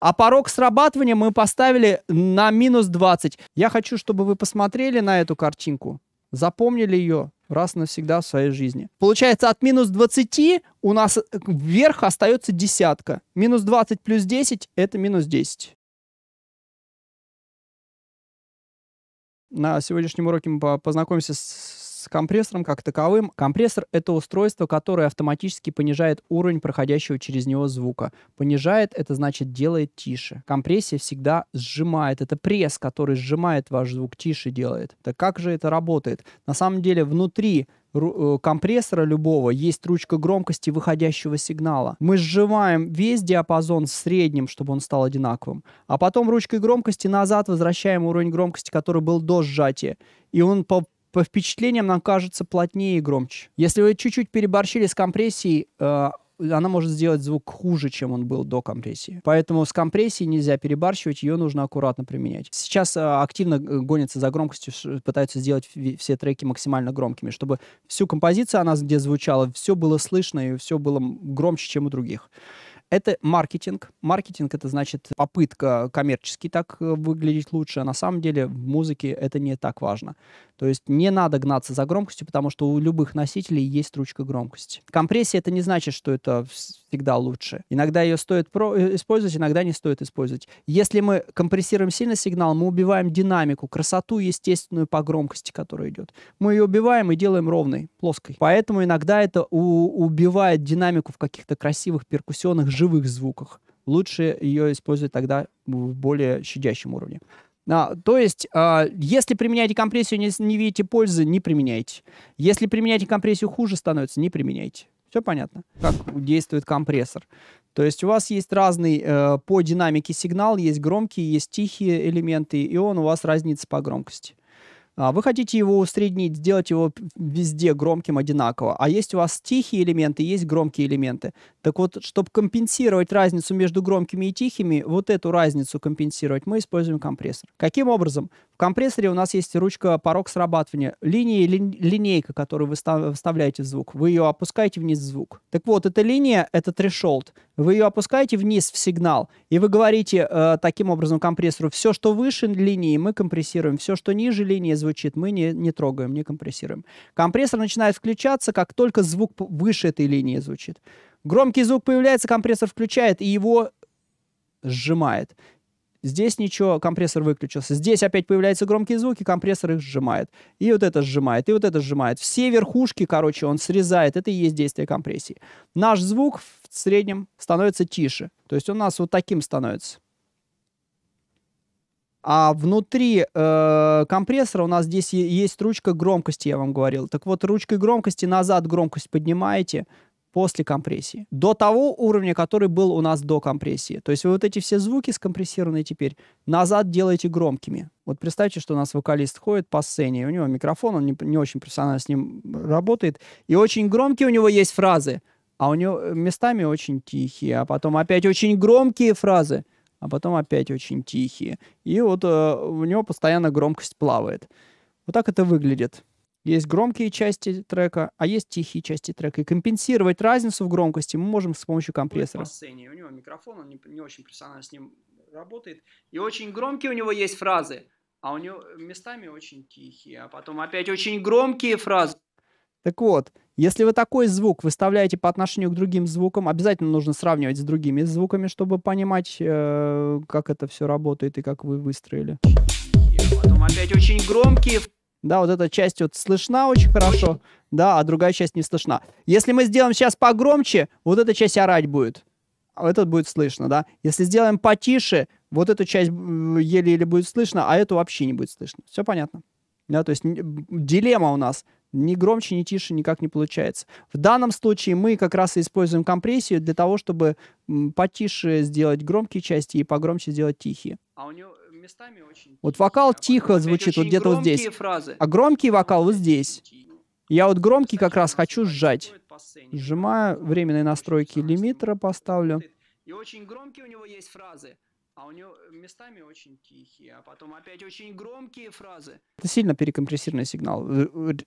А порог срабатывания мы поставили на минус 20. Я хочу, чтобы вы посмотрели на эту картинку, запомнили ее раз навсегда в своей жизни. Получается, от минус 20 у нас э, вверх остается десятка. Минус 20 плюс 10 — это минус 10. На сегодняшнем уроке мы познакомимся с компрессором как таковым. Компрессор — это устройство, которое автоматически понижает уровень проходящего через него звука. Понижает — это значит делает тише. Компрессия всегда сжимает. Это пресс, который сжимает ваш звук, тише делает. Так как же это работает? На самом деле внутри э, компрессора любого есть ручка громкости выходящего сигнала. Мы сживаем весь диапазон в среднем, чтобы он стал одинаковым. А потом ручкой громкости назад возвращаем уровень громкости, который был до сжатия. И он по по впечатлениям нам кажется плотнее и громче. Если вы чуть-чуть переборщили с компрессией, э, она может сделать звук хуже, чем он был до компрессии. Поэтому с компрессией нельзя перебарщивать, ее нужно аккуратно применять. Сейчас э, активно э, гонятся за громкостью, пытаются сделать все треки максимально громкими, чтобы всю композицию она где звучала, все было слышно и все было громче, чем у других. Это маркетинг. Маркетинг — это значит попытка коммерчески так э, выглядеть лучше, а на самом деле в музыке это не так важно. То есть не надо гнаться за громкостью, потому что у любых носителей есть ручка громкости. Компрессия — это не значит, что это всегда лучше. Иногда ее стоит э, использовать, иногда не стоит использовать. Если мы компрессируем сильно сигнал, мы убиваем динамику, красоту естественную по громкости, которая идет. Мы ее убиваем и делаем ровной, плоской. Поэтому иногда это убивает динамику в каких-то красивых перкуссионных живых звуках. Лучше ее использовать тогда в более щадящем уровне. А, то есть, а, если применяете компрессию, не, не видите пользы, не применяйте. Если применяете компрессию, хуже становится, не применяйте. Все понятно, как действует компрессор. То есть у вас есть разный э, по динамике сигнал, есть громкие, есть тихие элементы, и он у вас разнится по громкости. А вы хотите его усреднить, сделать его везде громким одинаково. А есть у вас тихие элементы, есть громкие элементы. Так вот, чтобы компенсировать разницу между громкими и тихими, вот эту разницу компенсировать, мы используем компрессор. Каким образом? В компрессоре у нас есть ручка порог срабатывания. Линии, ли, линейка, которую вы вставляете в звук. Вы ее опускаете вниз в звук. Так вот, эта линия, это трешолд. Вы ее опускаете вниз в сигнал, и вы говорите э, таким образом компрессору, все, что выше линии, мы компрессируем, все, что ниже линии звучит, мы не, не трогаем, не компрессируем. Компрессор начинает включаться, как только звук выше этой линии звучит. Громкий звук появляется, компрессор включает, и его сжимает. Здесь ничего, компрессор выключился. Здесь опять появляются громкие звуки, компрессор их сжимает. И вот это сжимает, и вот это сжимает. Все верхушки, короче, он срезает. Это и есть действие компрессии. Наш звук в среднем становится тише. То есть он у нас вот таким становится. А внутри э, компрессора у нас здесь есть ручка громкости, я вам говорил. Так вот, ручкой громкости назад громкость поднимаете, после компрессии. До того уровня, который был у нас до компрессии. То есть вы вот эти все звуки скомпрессированные теперь назад делаете громкими. Вот представьте, что у нас вокалист ходит по сцене, у него микрофон, он не, не очень профессионально с ним работает, и очень громкие у него есть фразы, а у него э, местами очень тихие, а потом опять очень громкие фразы, а потом опять очень тихие. И вот э, у него постоянно громкость плавает. Вот так это выглядит. Есть громкие части трека, а есть тихие части трека. И компенсировать разницу в громкости мы можем с помощью компрессора. По сцене. У него микрофон, он не, не очень профессионально с ним работает. И очень громкие у него есть фразы, а у него местами очень тихие, а потом опять очень громкие фразы. Так вот, если вы такой звук выставляете по отношению к другим звукам, обязательно нужно сравнивать с другими звуками, чтобы понимать, э, как это все работает и как вы выстроили. И потом опять очень громкие да, вот эта часть вот слышна очень хорошо, да, а другая часть не слышна. Если мы сделаем сейчас погромче, вот эта часть орать будет. А этот будет слышно, да. Если сделаем потише, вот эту часть еле-еле будет слышно, а эту вообще не будет слышно. Все понятно? Да, то есть дилемма у нас. Ни громче, ни тише никак не получается. В данном случае мы как раз и используем компрессию для того, чтобы потише сделать громкие части и погромче сделать тихие. А у него э, вот вокал тихо звучит, вот где-то вот здесь. Фразы. А громкий вокал вот здесь. Я вот громкий как раз хочу сжать. Сжимаю временные настройки лимитера, поставлю. И очень громкие у него есть фразы, а у него местами очень тихие, а потом опять очень громкие фразы. Это сильно перекомпрессированный сигнал.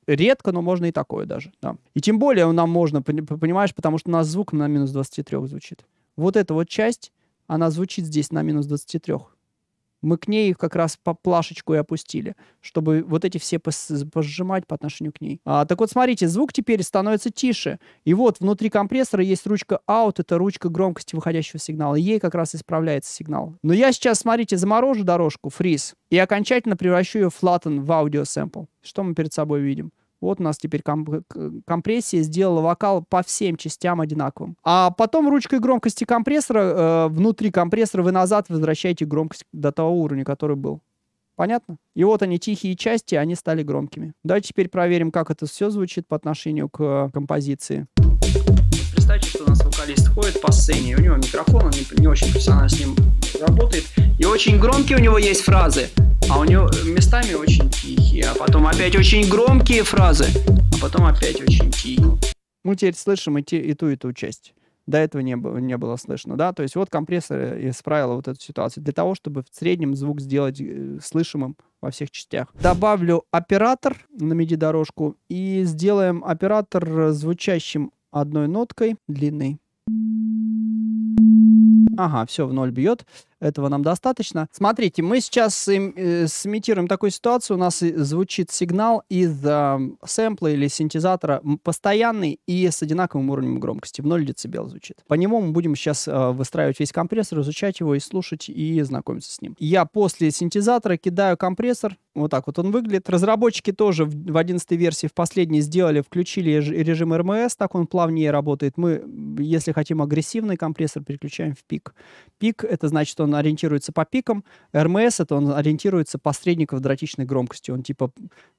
Редко, но можно и такое даже. Да. И тем более нам можно, понимаешь, потому что у нас звук на минус 23 звучит. Вот эта вот часть, она звучит здесь на минус 23 мы к ней как раз по плашечку и опустили, чтобы вот эти все пожимать по отношению к ней. А, так вот, смотрите, звук теперь становится тише. И вот внутри компрессора есть ручка out, это ручка громкости выходящего сигнала. И ей как раз исправляется сигнал. Но я сейчас, смотрите, заморожу дорожку, фриз, и окончательно превращу ее в flatten в аудиосэмпл. Что мы перед собой видим? Вот у нас теперь комп э, компрессия сделала вокал по всем частям одинаковым. А потом ручкой громкости компрессора, э, внутри компрессора вы назад возвращаете громкость до того уровня, который был. Понятно? И вот они, тихие части, они стали громкими. Давайте теперь проверим, как это все звучит по отношению к э, композиции. Thank задача, что у нас вокалист ходит по сцене, у него микрофон, он не, не очень профессионально с ним работает, и очень громкие у него есть фразы, а у него э, местами очень тихие, а потом опять очень громкие фразы, а потом опять очень тихие. Мы теперь слышим и, те, и ту, и ту часть. До этого не было, не было слышно, да? То есть вот компрессор исправил вот эту ситуацию для того, чтобы в среднем звук сделать э, слышимым во всех частях. Добавлю оператор на MIDI-дорожку и сделаем оператор э, звучащим одной ноткой длинной. Ага, все в ноль бьет. Этого нам достаточно. Смотрите, мы сейчас им, э, сымитируем такую ситуацию. У нас звучит сигнал из э, сэмпла или синтезатора постоянный и с одинаковым уровнем громкости. В 0 дБ звучит. По нему мы будем сейчас э, выстраивать весь компрессор, изучать его и слушать, и знакомиться с ним. Я после синтезатора кидаю компрессор. Вот так вот он выглядит. Разработчики тоже в, в 11 версии, в последней сделали, включили режим РМС, так он плавнее работает. Мы, если хотим агрессивный компрессор, переключаем в пик. Пик — это значит, он он ориентируется по пикам, РМС — это он ориентируется по средниководратичной громкости. Он типа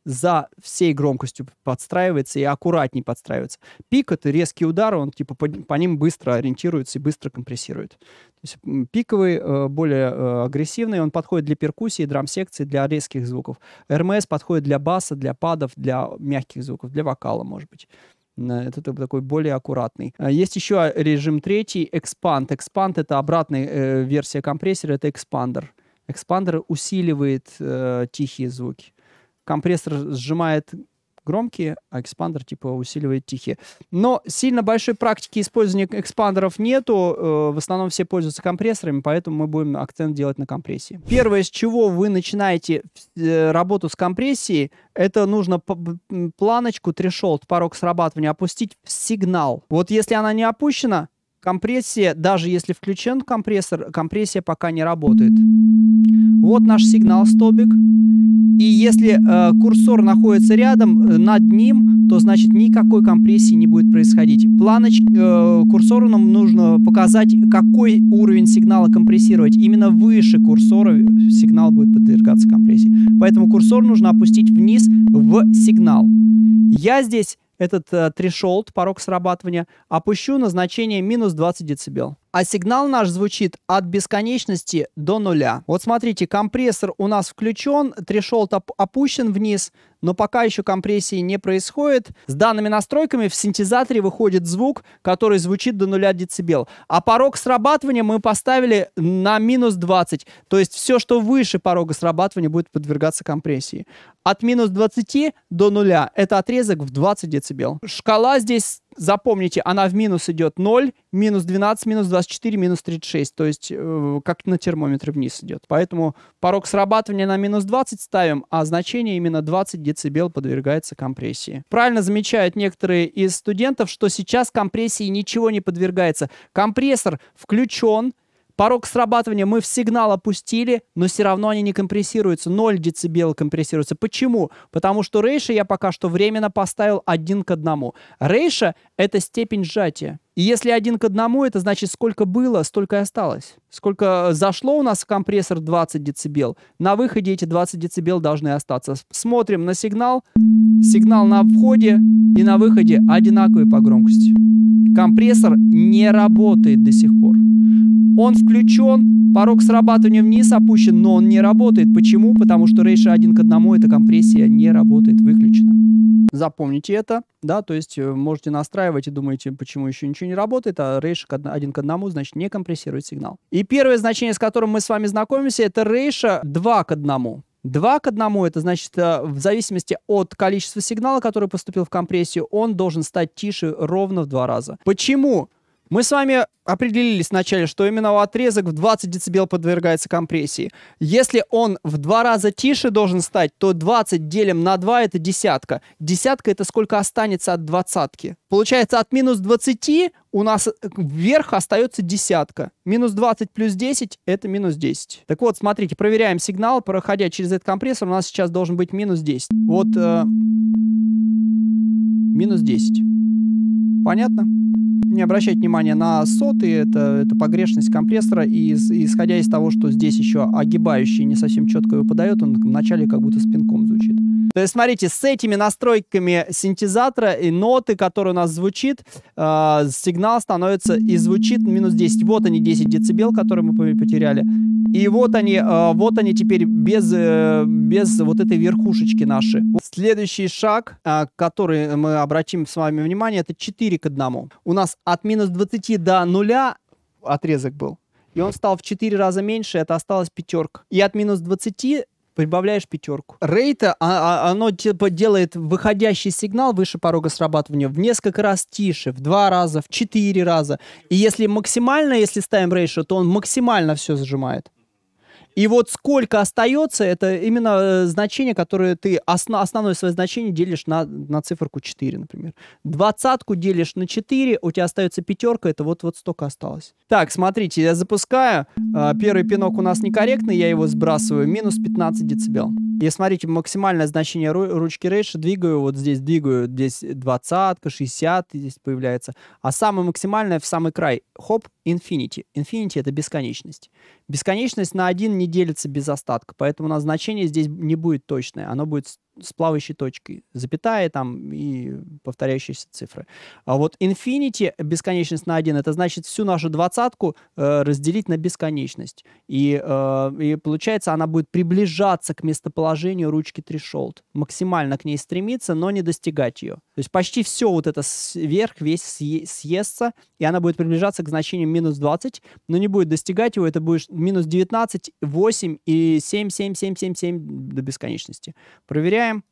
за всей громкостью подстраивается и аккуратнее подстраивается. Пик — это резкие удары, он типа по, по ним быстро ориентируется и быстро компрессирует. То есть пиковый э, более э, агрессивный, он подходит для перкуссии, драм-секции, для резких звуков. РМС подходит для баса, для падов, для мягких звуков, для вокала, может быть. Это э, такой более аккуратный. А есть еще а, режим третий, Expand. Expand это обратная э, версия компрессора, это экспандер. Экспандер усиливает э, тихие звуки компрессор сжимает громкие, а экспандер типа усиливает тихие. Но сильно большой практики использования экспандеров нету. Э, в основном все пользуются компрессорами, поэтому мы будем акцент делать на компрессии. Первое, с чего вы начинаете э, работу с компрессией, это нужно планочку трешолт, порог срабатывания опустить в сигнал. Вот если она не опущена, Компрессия, даже если включен компрессор, компрессия пока не работает. Вот наш сигнал столбик. И если э, курсор находится рядом, э, над ним, то значит никакой компрессии не будет происходить. Планоч... Э, курсору нам нужно показать, какой уровень сигнала компрессировать. Именно выше курсора сигнал будет подвергаться компрессии. Поэтому курсор нужно опустить вниз в сигнал. Я здесь этот э, трешолд, порог срабатывания, опущу на значение минус 20 дБ. А сигнал наш звучит от бесконечности до нуля. Вот смотрите, компрессор у нас включен, трешолт опущен вниз, но пока еще компрессии не происходит. С данными настройками в синтезаторе выходит звук, который звучит до 0 дБ. А порог срабатывания мы поставили на минус 20. То есть все, что выше порога срабатывания, будет подвергаться компрессии. От минус 20 до 0 это отрезок в 20 дБ. Шкала здесь запомните, она в минус идет 0, минус 12, минус 24, минус 36. То есть э, как на термометре вниз идет. Поэтому порог срабатывания на минус 20 ставим, а значение именно 20 дБ подвергается компрессии. Правильно замечают некоторые из студентов, что сейчас компрессии ничего не подвергается. Компрессор включен, Порог срабатывания мы в сигнал опустили, но все равно они не компрессируются. 0 дБ компрессируются. Почему? Потому что рейша я пока что временно поставил один к одному. Рейша — это степень сжатия. И если один к одному, это значит, сколько было, столько и осталось. Сколько зашло у нас в компрессор 20 дБ, на выходе эти 20 дБ должны остаться. Смотрим на сигнал. Сигнал на входе и на выходе одинаковый по громкости. Компрессор не работает до сих пор. Он включен, порог срабатывания вниз опущен, но он не работает. Почему? Потому что рейша один к одному эта компрессия не работает, выключена. Запомните это, да, то есть э, можете настраивать и думаете, почему еще ничего не работает, а рейша один к одному, значит, не компрессирует сигнал. И первое значение, с которым мы с вами знакомимся, это рейша 2 к одному. 2 к 1, это значит, э, в зависимости от количества сигнала, который поступил в компрессию, он должен стать тише ровно в два раза. Почему? Мы с вами определились вначале, что именно отрезок в 20 дБ подвергается компрессии. Если он в два раза тише должен стать, то 20 делим на 2 — это десятка. Десятка — это сколько останется от двадцатки. Получается, от минус 20 у нас э, вверх остается десятка. Минус 20 плюс 10 — это минус 10. Так вот, смотрите, проверяем сигнал. Проходя через этот компрессор, у нас сейчас должен быть минус 10. Вот э, минус 10. Понятно? Не обращать внимания на соты, это, это погрешность компрессора, и исходя из того, что здесь еще огибающий не совсем четко его подает, он вначале как будто спинком звучит. То есть, смотрите, с этими настройками синтезатора и ноты, которая у нас звучит, э, сигнал становится и звучит минус 10. Вот они 10 децибел, которые мы потеряли. И вот они, а, вот они теперь без, э, без вот этой верхушечки наши. Следующий шаг, а, который мы обратим с вами внимание, это 4 к 1. У нас от минус 20 до 0 отрезок был. И он стал в 4 раза меньше, это осталась пятерка. И от минус 20 прибавляешь пятерку. Рейта, а, оно типа делает выходящий сигнал выше порога срабатывания в несколько раз тише, в два раза, в четыре раза. И если максимально, если ставим рейшо, то он максимально все сжимает. И вот сколько остается, это именно э, значение, которое ты, основ, основное свое значение делишь на, на циферку 4, например. Двадцатку делишь на 4, у тебя остается пятерка, это вот, вот столько осталось. Так, смотрите, я запускаю. А, первый пинок у нас некорректный, я его сбрасываю. Минус 15 децибел. И смотрите, максимальное значение ручки рейша двигаю, вот здесь двигаю, здесь двадцатка, 60 здесь появляется. А самое максимальное в самый край. Хоп, infinity. Infinity — это бесконечность. Бесконечность на 1 не делится без остатка, поэтому у нас значение здесь не будет точное, оно будет с плавающей точкой, запятая там и повторяющиеся цифры. А вот infinity, бесконечность на 1, это значит всю нашу двадцатку э, разделить на бесконечность. И, э, и получается, она будет приближаться к местоположению ручки трешолд, максимально к ней стремиться, но не достигать ее. То есть почти все вот это сверх весь съестся, и она будет приближаться к значению минус 20, но не будет достигать его, это будет минус 19, 8 и 7, 7, 7, 7, 7 до бесконечности. Проверяем.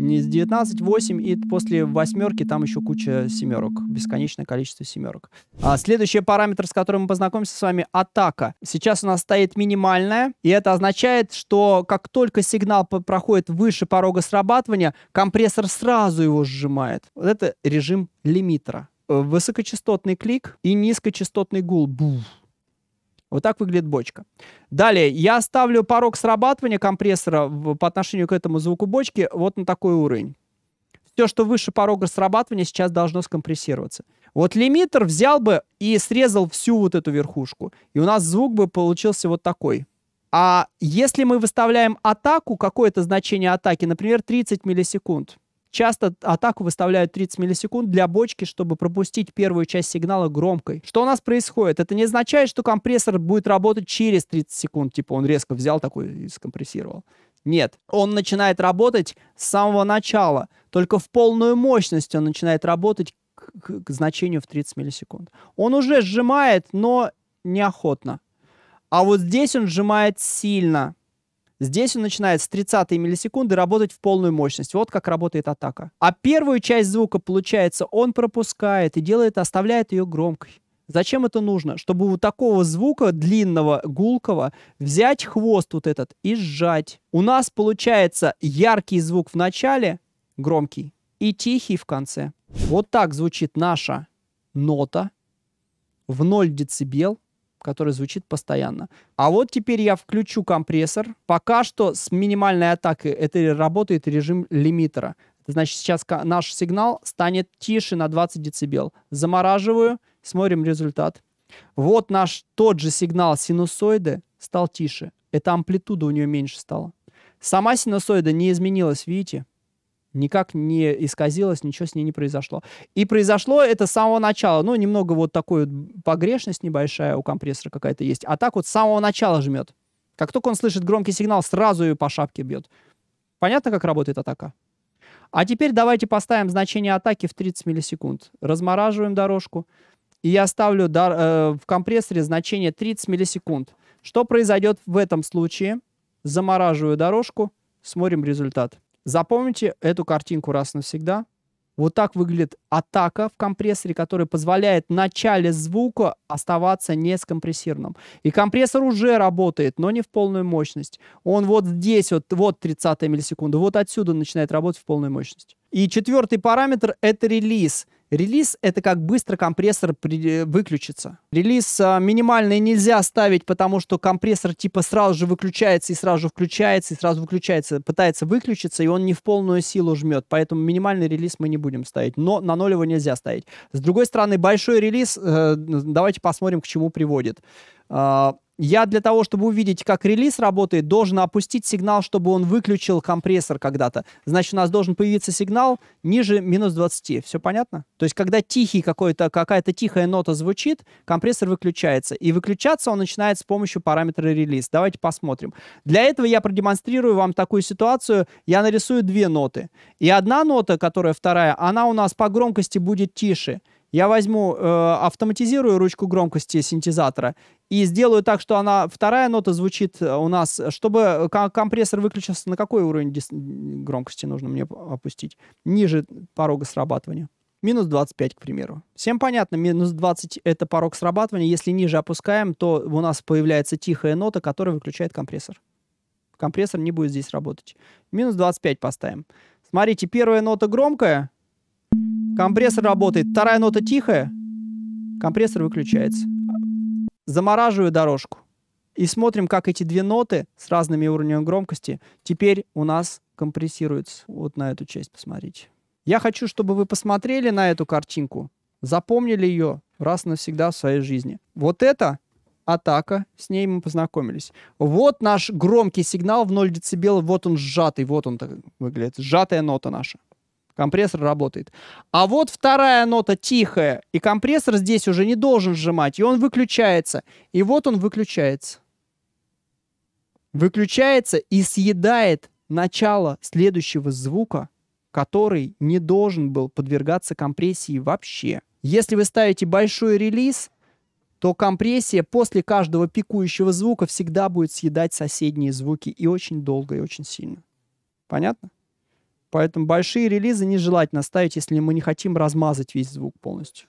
Не с 19, 8, и после восьмерки там еще куча семерок. Бесконечное количество семерок. А следующий параметр, с которым мы познакомимся с вами, атака. Сейчас у нас стоит минимальная, и это означает, что как только сигнал проходит выше порога срабатывания, компрессор сразу его сжимает. Вот это режим лимитера. Э, высокочастотный клик и низкочастотный гул. Буф. Вот так выглядит бочка. Далее, я ставлю порог срабатывания компрессора в, по отношению к этому звуку бочки вот на такой уровень. Все, что выше порога срабатывания, сейчас должно скомпрессироваться. Вот лимитер взял бы и срезал всю вот эту верхушку. И у нас звук бы получился вот такой. А если мы выставляем атаку, какое-то значение атаки, например, 30 миллисекунд, Часто атаку выставляют 30 миллисекунд для бочки, чтобы пропустить первую часть сигнала громкой. Что у нас происходит? Это не означает, что компрессор будет работать через 30 секунд. Типа он резко взял такой и скомпрессировал. Нет, он начинает работать с самого начала. Только в полную мощность он начинает работать к, к значению в 30 миллисекунд. Он уже сжимает, но неохотно. А вот здесь он сжимает сильно. Здесь он начинает с 30 миллисекунды работать в полную мощность. Вот как работает атака. А первую часть звука, получается, он пропускает и делает, оставляет ее громкой. Зачем это нужно? Чтобы вот такого звука длинного, гулкого, взять хвост вот этот и сжать. У нас получается яркий звук в начале, громкий, и тихий в конце. Вот так звучит наша нота в 0 децибел который звучит постоянно. А вот теперь я включу компрессор. Пока что с минимальной атакой это работает режим лимитера. Значит, сейчас наш сигнал станет тише на 20 дБ. Замораживаю, смотрим результат. Вот наш тот же сигнал синусоиды стал тише. Это амплитуда у нее меньше стала. Сама синусоида не изменилась, видите? никак не исказилась, ничего с ней не произошло. И произошло это с самого начала. Ну, немного вот такой вот погрешность небольшая у компрессора какая-то есть. А так вот с самого начала жмет. Как только он слышит громкий сигнал, сразу ее по шапке бьет. Понятно, как работает атака? А теперь давайте поставим значение атаки в 30 миллисекунд. Размораживаем дорожку. И я ставлю до, э, в компрессоре значение 30 миллисекунд. Что произойдет в этом случае? Замораживаю дорожку, смотрим результат. Запомните эту картинку раз навсегда. Вот так выглядит атака в компрессоре, которая позволяет в начале звука оставаться нескомпрессированным. И компрессор уже работает, но не в полную мощность. Он вот здесь, вот, вот 30 миллисекунда, вот отсюда начинает работать в полную мощность. И четвертый параметр — это релиз — Релиз — это как быстро компрессор при... Э, выключится. Релиз а, минимальный нельзя ставить, потому что компрессор типа сразу же выключается и сразу же включается, и сразу выключается, пытается выключиться, и он не в полную силу жмет. Поэтому минимальный релиз мы не будем ставить, но на ноль его нельзя ставить. С другой стороны, большой релиз, э, давайте посмотрим, к чему приводит. А, я для того, чтобы увидеть, как релиз работает, должен опустить сигнал, чтобы он выключил компрессор когда-то. Значит, у нас должен появиться сигнал ниже минус 20. Все понятно? То есть, когда тихий какой-то, какая-то тихая нота звучит, компрессор выключается. И выключаться он начинает с помощью параметра релиз. Давайте посмотрим. Для этого я продемонстрирую вам такую ситуацию. Я нарисую две ноты. И одна нота, которая вторая, она у нас по громкости будет тише. Я возьму, э, автоматизирую ручку громкости синтезатора и сделаю так, что она вторая нота звучит э, у нас, чтобы э, компрессор выключился. На какой уровень громкости нужно мне опустить? Ниже порога срабатывания. Минус 25, к примеру. Всем понятно, минус 20 — это порог срабатывания. Если ниже опускаем, то у нас появляется тихая нота, которая выключает компрессор. Компрессор не будет здесь работать. Минус 25 поставим. Смотрите, первая нота громкая — Компрессор работает. Вторая нота тихая. Компрессор выключается. Замораживаю дорожку. И смотрим, как эти две ноты с разными уровнями громкости теперь у нас компрессируются. Вот на эту часть посмотрите. Я хочу, чтобы вы посмотрели на эту картинку, запомнили ее раз и навсегда в своей жизни. Вот это атака, с ней мы познакомились. Вот наш громкий сигнал в 0 дБ, вот он сжатый, вот он так выглядит, сжатая нота наша компрессор работает. А вот вторая нота тихая, и компрессор здесь уже не должен сжимать, и он выключается. И вот он выключается. Выключается и съедает начало следующего звука, который не должен был подвергаться компрессии вообще. Если вы ставите большой релиз, то компрессия после каждого пикующего звука всегда будет съедать соседние звуки и очень долго, и очень сильно. Понятно? Поэтому большие релизы нежелательно ставить, если мы не хотим размазать весь звук полностью.